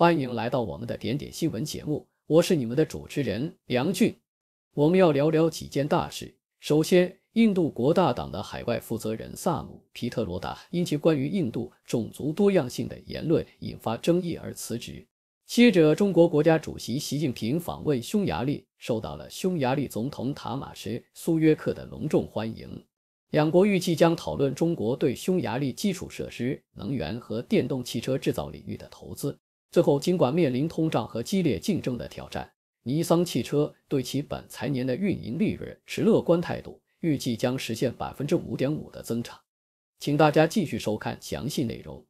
欢迎来到我们的点点新闻节目，我是你们的主持人梁俊。我们要聊聊几件大事。首先，印度国大党的海外负责人萨姆皮特罗达因其关于印度种族多样性的言论引发争议而辞职。接着，中国国家主席习近平访问匈牙利，受到了匈牙利总统塔马什苏约克的隆重欢迎。两国预计将讨论中国对匈牙利基础设施、能源和电动汽车制造领域的投资。最后，尽管面临通胀和激烈竞争的挑战，尼桑汽车对其本财年的运营利润持乐观态度，预计将实现百分之五点五的增长。请大家继续收看详细内容。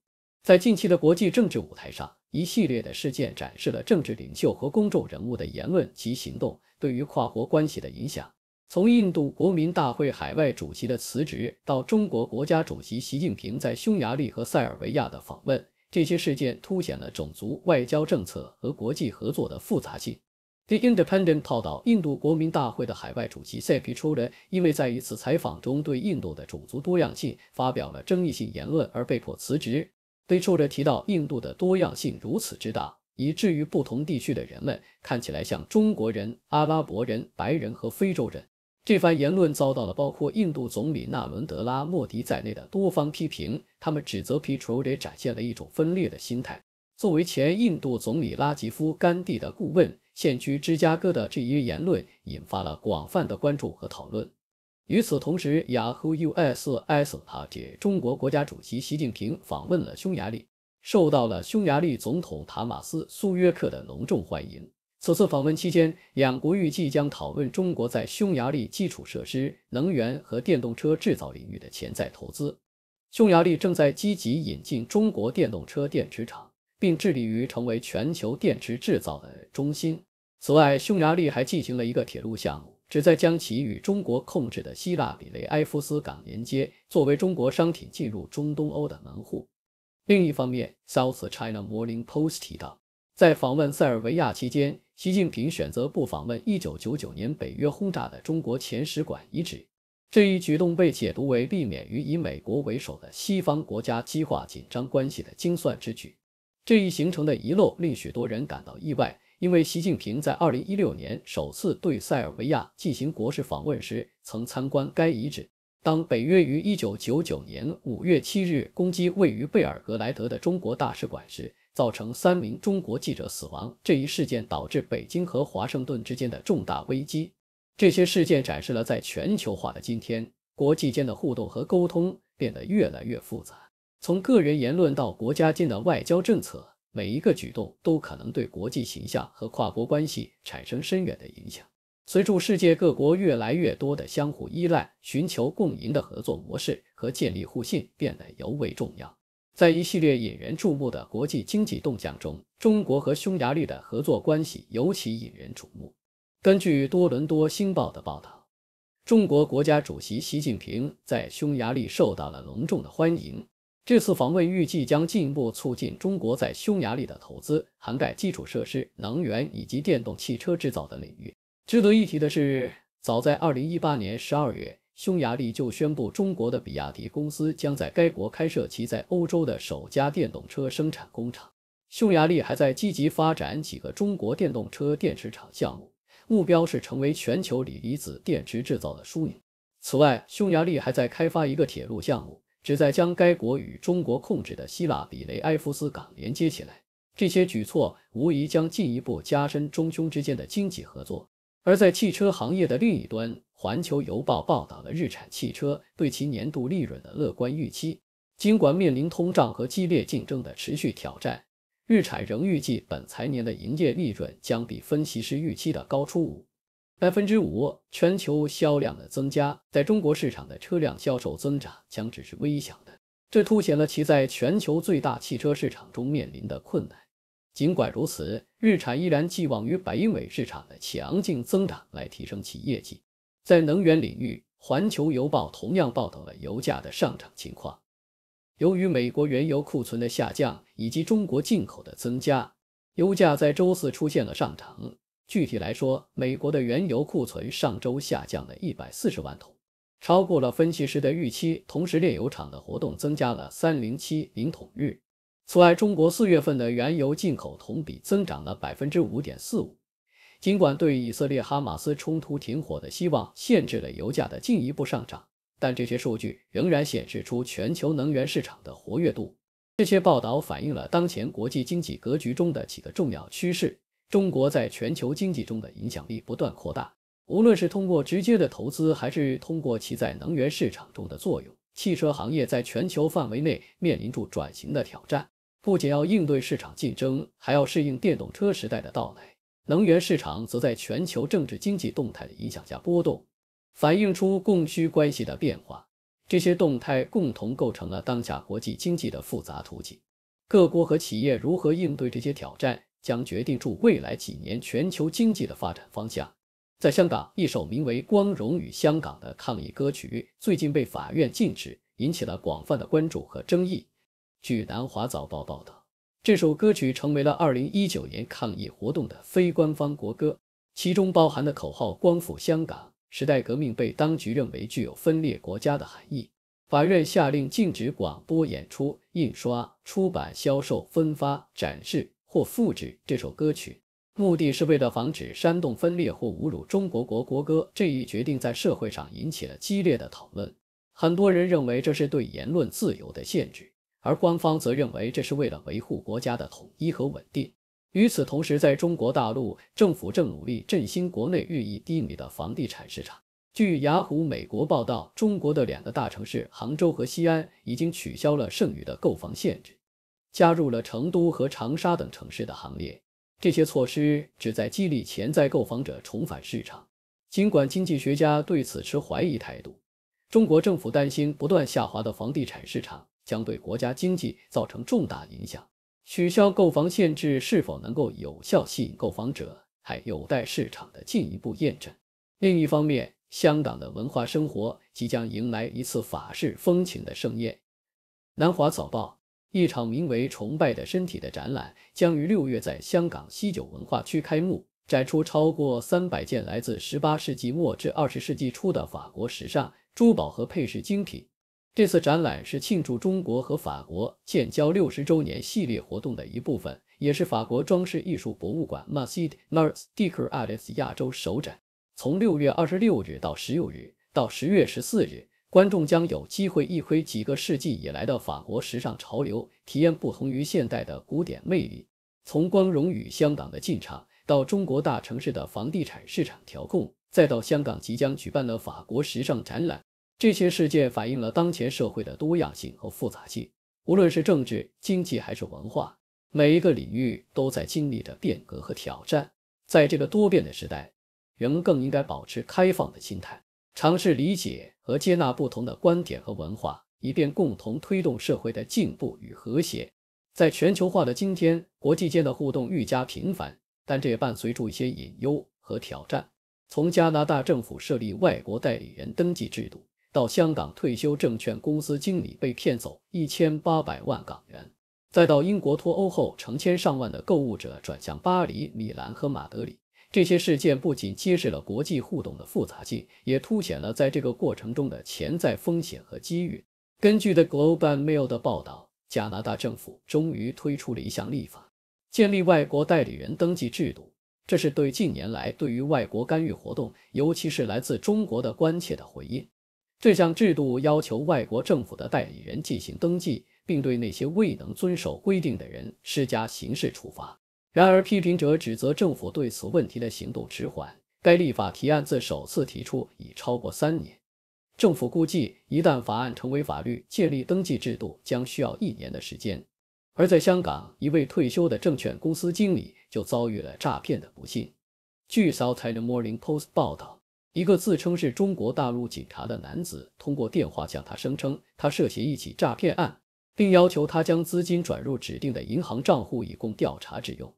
在近期的国际政治舞台上，一系列的事件展示了政治领袖和公众人物的言论及行动对于跨国关系的影响。从印度国民大会海外主席的辞职，到中国国家主席习近平在匈牙利和塞尔维亚的访问。这些事件凸显了种族外交政策和国际合作的复杂性。The Independent 报道，印度国民大会的海外主席塞皮丘勒因为在一次采访中对印度的种族多样性发表了争议性言论而被迫辞职。塞皮丘提到，印度的多样性如此之大，以至于不同地区的人们看起来像中国人、阿拉伯人、白人和非洲人。这番言论遭到了包括印度总理纳伦德拉·莫迪在内的多方批评，他们指责皮特罗展现了一种分裂的心态。作为前印度总理拉吉夫·甘地的顾问，现居芝加哥的这一言论引发了广泛的关注和讨论。与此同时，雅虎 US 埃斯帕杰，中国国家主席习近平访问了匈牙利，受到了匈牙利总统塔马斯·苏约克的隆重欢迎。此次访问期间，两国预计将讨论中国在匈牙利基础设施、能源和电动车制造领域的潜在投资。匈牙利正在积极引进中国电动车电池厂，并致力于成为全球电池制造的中心。此外，匈牙利还进行了一个铁路项目，旨在将其与中国控制的希腊比雷埃夫斯港连接，作为中国商品进入中东欧的门户。另一方面，South China Morning Post 提到，在访问塞尔维亚期间，习近平选择不访问1999年北约轰炸的中国前使馆遗址，这一举动被解读为避免与以美国为首的西方国家激化紧张关系的精算之举。这一行程的遗漏令许多人感到意外，因为习近平在2016年首次对塞尔维亚进行国事访问时曾参观该遗址。当北约于1999年5月7日攻击位于贝尔格莱德的中国大使馆时，造成三名中国记者死亡这一事件导致北京和华盛顿之间的重大危机。这些事件展示了在全球化的今天，国际间的互动和沟通变得越来越复杂。从个人言论到国家间的外交政策，每一个举动都可能对国际形象和跨国关系产生深远的影响。随着世界各国越来越多的相互依赖，寻求共赢的合作模式和建立互信变得尤为重要。在一系列引人注目的国际经济动向中，中国和匈牙利的合作关系尤其引人瞩目。根据多伦多星报的报道，中国国家主席习近平在匈牙利受到了隆重的欢迎。这次访问预计将进一步促进中国在匈牙利的投资，涵盖基础设施、能源以及电动汽车制造等领域。值得一提的是，早在2018年12月。匈牙利就宣布，中国的比亚迪公司将在该国开设其在欧洲的首家电动车生产工厂。匈牙利还在积极发展几个中国电动车电池厂项目，目标是成为全球锂离子电池制造的枢纽。此外，匈牙利还在开发一个铁路项目，旨在将该国与中国控制的希腊比雷埃夫斯港连接起来。这些举措无疑将进一步加深中匈之间的经济合作。而在汽车行业的另一端，《环球邮报》报道了日产汽车对其年度利润的乐观预期。尽管面临通胀和激烈竞争的持续挑战，日产仍预计本财年的营业利润将比分析师预期的高出五百分之五。全球销量的增加，在中国市场的车辆销售增长将只是微小的，这凸显了其在全球最大汽车市场中面临的困难。尽管如此，日产依然寄望于北美市场的强劲增长来提升其业绩。在能源领域，环球邮报同样报道了油价的上涨情况。由于美国原油库存的下降以及中国进口的增加，油价在周四出现了上涨。具体来说，美国的原油库存上周下降了140万桶，超过了分析师的预期。同时，炼油厂的活动增加了3070桶日。此外，中国四月份的原油进口同比增长了百分之五点四五。尽管对以色列哈马斯冲突停火的希望限制了油价的进一步上涨，但这些数据仍然显示出全球能源市场的活跃度。这些报道反映了当前国际经济格局中的几个重要趋势：中国在全球经济中的影响力不断扩大，无论是通过直接的投资，还是通过其在能源市场中的作用。汽车行业在全球范围内面临着转型的挑战。不仅要应对市场竞争，还要适应电动车时代的到来。能源市场则在全球政治经济动态的影响下波动，反映出供需关系的变化。这些动态共同构成了当下国际经济的复杂图景。各国和企业如何应对这些挑战，将决定住未来几年全球经济的发展方向。在香港，一首名为《光荣与香港》的抗议歌曲最近被法院禁止，引起了广泛的关注和争议。据《南华早报》报道，这首歌曲成为了二零一九年抗议活动的非官方国歌，其中包含的口号“光复香港”、“时代革命”被当局认为具有分裂国家的含义。法院下令禁止广播、演出、印刷、出版、销售、分发、展示或复制这首歌曲，目的是为了防止煽动分裂或侮辱中国国国歌。这一决定在社会上引起了激烈的讨论，很多人认为这是对言论自由的限制。而官方则认为，这是为了维护国家的统一和稳定。与此同时，在中国大陆，政府正努力振兴国内日益低迷的房地产市场。据雅虎美国报道，中国的两个大城市杭州和西安已经取消了剩余的购房限制，加入了成都和长沙等城市的行列。这些措施旨在激励潜在购房者重返市场。尽管经济学家对此持怀疑态度，中国政府担心不断下滑的房地产市场。将对国家经济造成重大影响。取消购房限制是否能够有效吸引购房者，还有待市场的进一步验证。另一方面，香港的文化生活即将迎来一次法式风情的盛宴。南华早报：一场名为《崇拜的身体》的展览将于六月在香港西九文化区开幕，展出超过三百件来自十八世纪末至二十世纪初的法国时尚、珠宝和配饰精品。这次展览是庆祝中国和法国建交六十周年系列活动的一部分，也是法国装饰艺术博物馆 m a s é d e a r s Décoratifs 亚洲首展。从六月二十六日到十六日，到十月十四日，观众将有机会一窥几个世纪以来的法国时尚潮流，体验不同于现代的古典魅力。从光荣与香港的进场，到中国大城市的房地产市场调控，再到香港即将举办的法国时尚展览。这些事件反映了当前社会的多样性和复杂性。无论是政治、经济还是文化，每一个领域都在经历着变革和挑战。在这个多变的时代，人们更应该保持开放的心态，尝试理解和接纳不同的观点和文化，以便共同推动社会的进步与和谐。在全球化的今天，国际间的互动愈加频繁，但这也伴随着一些隐忧和挑战。从加拿大政府设立外国代理人登记制度。到香港退休证券公司经理被骗走一千八百万港元，再到英国脱欧后，成千上万的购物者转向巴黎、米兰和马德里。这些事件不仅揭示了国际互动的复杂性，也凸显了在这个过程中的潜在风险和机遇。根据 The Global Mail 的报道，加拿大政府终于推出了一项立法，建立外国代理人登记制度。这是对近年来对于外国干预活动，尤其是来自中国的关切的回应。这项制度要求外国政府的代理人进行登记，并对那些未能遵守规定的人施加刑事处罚。然而，批评者指责政府对此问题的行动迟缓。该立法提案自首次提出已超过三年。政府估计，一旦法案成为法律，建立登记制度将需要一年的时间。而在香港，一位退休的证券公司经理就遭遇了诈骗的不幸。据《South China Morning Post》报道。一个自称是中国大陆警察的男子通过电话向他声称，他涉嫌一起诈骗案，并要求他将资金转入指定的银行账户，以供调查之用。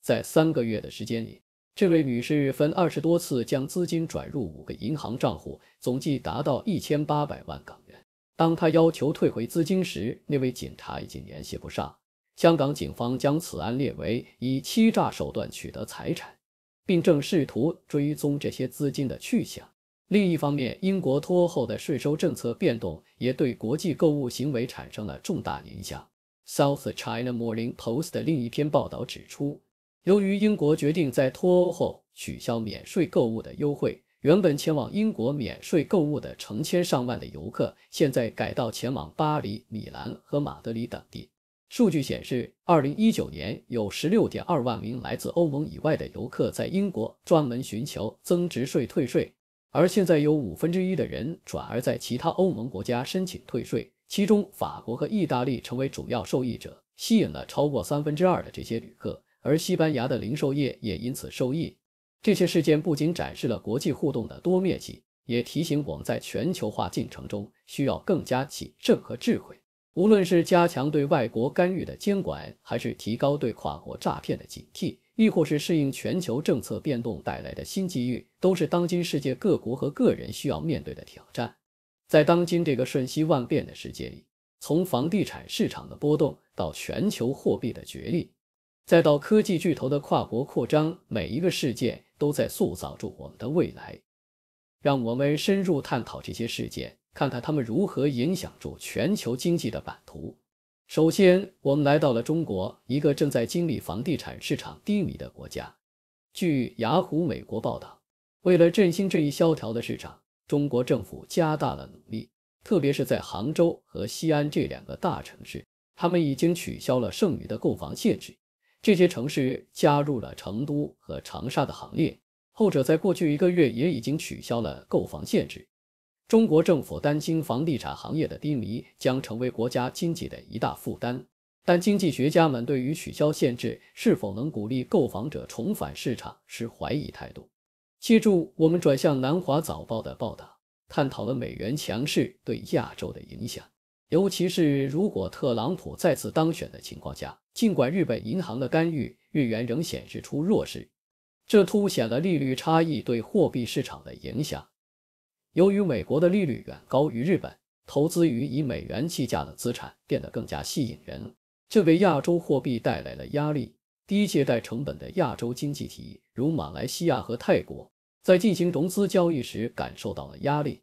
在三个月的时间里，这位女士分二十多次将资金转入五个银行账户，总计达到一千八百万港元。当她要求退回资金时，那位警察已经联系不上。香港警方将此案列为以欺诈手段取得财产。并正试图追踪这些资金的去向。另一方面，英国脱欧后的税收政策变动也对国际购物行为产生了重大影响。South China Morning Post 的另一篇报道指出，由于英国决定在脱欧后取消免税购物的优惠，原本前往英国免税购物的成千上万的游客，现在改道前往巴黎、米兰和马德里等地。数据显示，二零一九年有十六点二万名来自欧盟以外的游客在英国专门寻求增值税退税，而现在有五分之一的人转而在其他欧盟国家申请退税，其中法国和意大利成为主要受益者，吸引了超过三分之二的这些旅客，而西班牙的零售业也因此受益。这些事件不仅展示了国际互动的多面性，也提醒我们在全球化进程中需要更加谨慎和智慧。无论是加强对外国干预的监管，还是提高对跨国诈骗的警惕，亦或是适应全球政策变动带来的新机遇，都是当今世界各国和个人需要面对的挑战。在当今这个瞬息万变的世界里，从房地产市场的波动到全球货币的角力，再到科技巨头的跨国扩张，每一个事件都在塑造着我们的未来。让我们深入探讨这些事件。看看他们如何影响住全球经济的版图。首先，我们来到了中国，一个正在经历房地产市场低迷的国家。据雅虎美国报道，为了振兴这一萧条的市场，中国政府加大了努力，特别是在杭州和西安这两个大城市，他们已经取消了剩余的购房限制。这些城市加入了成都和长沙的行列，后者在过去一个月也已经取消了购房限制。中国政府担心房地产行业的低迷将成为国家经济的一大负担，但经济学家们对于取消限制是否能鼓励购房者重返市场持怀疑态度。记住，我们转向南华早报的报道，探讨了美元强势对亚洲的影响，尤其是如果特朗普再次当选的情况下，尽管日本银行的干预，日元仍显示出弱势，这凸显了利率差异对货币市场的影响。由于美国的利率远高于日本，投资于以美元计价的资产变得更加吸引人，这为亚洲货币带来了压力。低借贷成本的亚洲经济体，如马来西亚和泰国，在进行融资交易时感受到了压力。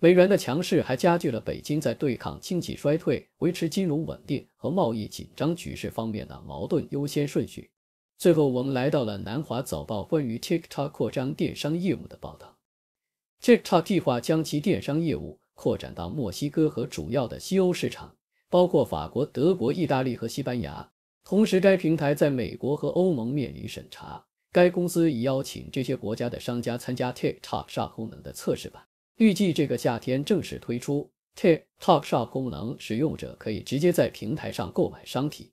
美元的强势还加剧了北京在对抗经济衰退、维持金融稳定和贸易紧张局势方面的矛盾优先顺序。最后，我们来到了南华早报关于 TikTok 扩张电商业务的报道。TikTok 计划将其电商业务扩展到墨西哥和主要的西欧市场，包括法国、德国、意大利和西班牙。同时，该平台在美国和欧盟面临审查。该公司已邀请这些国家的商家参加 TikTok Shop 功能的测试版，预计这个夏天正式推出 TikTok Shop 功能。使用者可以直接在平台上购买商品。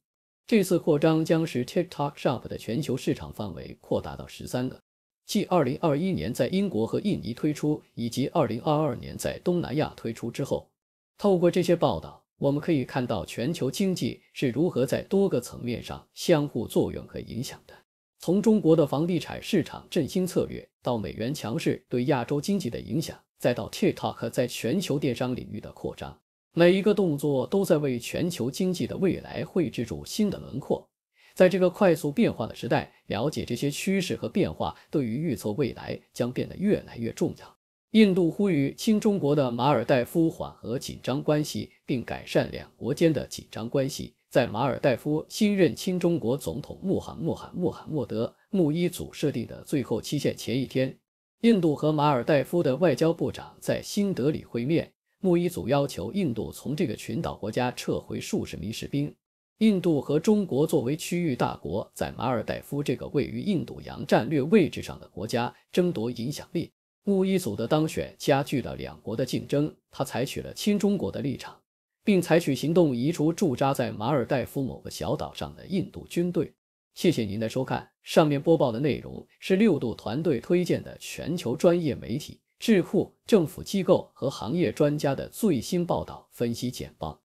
这次扩张将使 TikTok Shop 的全球市场范围扩大到十三个。继2021年在英国和印尼推出，以及2022年在东南亚推出之后，透过这些报道，我们可以看到全球经济是如何在多个层面上相互作用和影响的。从中国的房地产市场振兴策略，到美元强势对亚洲经济的影响，再到 TikTok 在全球电商领域的扩张，每一个动作都在为全球经济的未来绘制出新的轮廓。在这个快速变化的时代，了解这些趋势和变化对于预测未来将变得越来越重要。印度呼吁亲中国的马尔代夫缓和紧张关系，并改善两国间的紧张关系。在马尔代夫新任亲中国总统穆罕穆罕默德·穆伊祖设定的最后期限前一天，印度和马尔代夫的外交部长在新德里会面。穆伊祖要求印度从这个群岛国家撤回数十名士兵。印度和中国作为区域大国，在马尔代夫这个位于印度洋战略位置上的国家争夺影响力。穆伊祖的当选加剧了两国的竞争。他采取了亲中国的立场，并采取行动移除驻扎在马尔代夫某个小岛上的印度军队。谢谢您的收看。上面播报的内容是六度团队推荐的全球专业媒体、智库、政府机构和行业专家的最新报道分析简报。